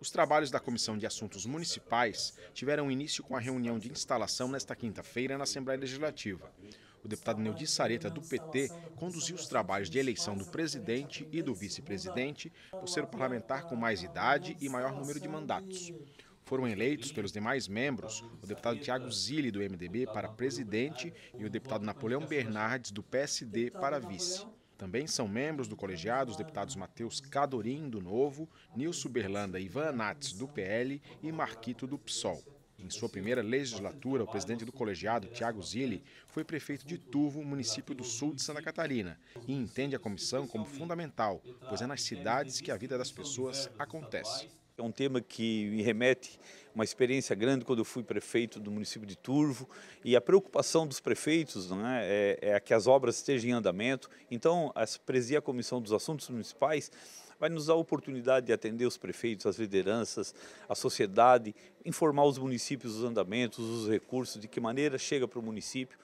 Os trabalhos da Comissão de Assuntos Municipais tiveram início com a reunião de instalação nesta quinta-feira na Assembleia Legislativa. O deputado Neudi Sareta, do PT, conduziu os trabalhos de eleição do presidente e do vice-presidente, por ser o parlamentar com mais idade e maior número de mandatos. Foram eleitos pelos demais membros o deputado Tiago Zilli, do MDB, para presidente e o deputado Napoleão Bernardes, do PSD, para vice. Também são membros do colegiado os deputados Matheus Cadorim, do Novo, Nilson Berlanda e Ivan Nates, do PL e Marquito, do PSOL. Em sua primeira legislatura, o presidente do colegiado, Tiago Zilli, foi prefeito de Turvo, município do sul de Santa Catarina, e entende a comissão como fundamental, pois é nas cidades que a vida das pessoas acontece. É um tema que me remete a uma experiência grande quando eu fui prefeito do município de Turvo e a preocupação dos prefeitos né, é, é, é que as obras estejam em andamento. Então, a presia a Comissão dos Assuntos Municipais vai nos dar a oportunidade de atender os prefeitos, as lideranças, a sociedade, informar os municípios os andamentos, os recursos, de que maneira chega para o município.